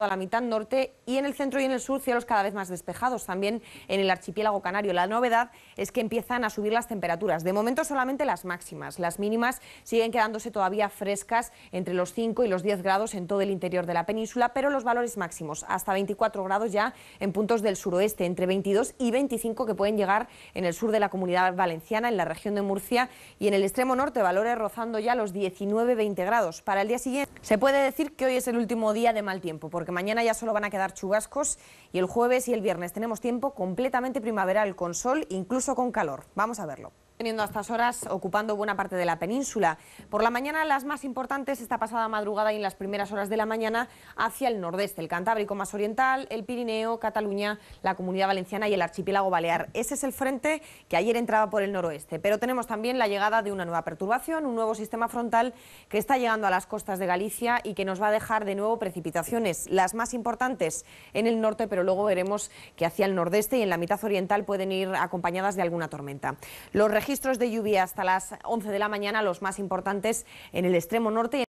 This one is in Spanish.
a la mitad norte y en el centro y en el sur cielos cada vez más despejados, también en el archipiélago canario. La novedad es que empiezan a subir las temperaturas, de momento solamente las máximas, las mínimas siguen quedándose todavía frescas entre los 5 y los 10 grados en todo el interior de la península, pero los valores máximos hasta 24 grados ya en puntos del suroeste, entre 22 y 25 que pueden llegar en el sur de la comunidad valenciana, en la región de Murcia y en el extremo norte, valores rozando ya los 19-20 grados. Para el día siguiente se puede decir que hoy es el último día de mal tiempo, porque mañana ya solo van a quedar chubascos y el jueves y el viernes tenemos tiempo completamente primaveral con sol, incluso con calor. Vamos a verlo teniendo a estas horas ocupando buena parte de la península. Por la mañana las más importantes esta pasada madrugada y en las primeras horas de la mañana hacia el nordeste, el Cantábrico más oriental, el Pirineo, Cataluña, la Comunidad Valenciana y el archipiélago Balear. Ese es el frente que ayer entraba por el noroeste, pero tenemos también la llegada de una nueva perturbación, un nuevo sistema frontal que está llegando a las costas de Galicia y que nos va a dejar de nuevo precipitaciones, las más importantes en el norte, pero luego veremos que hacia el nordeste y en la mitad oriental pueden ir acompañadas de alguna tormenta. Los registros de lluvia hasta las 11 de la mañana, los más importantes en el extremo norte.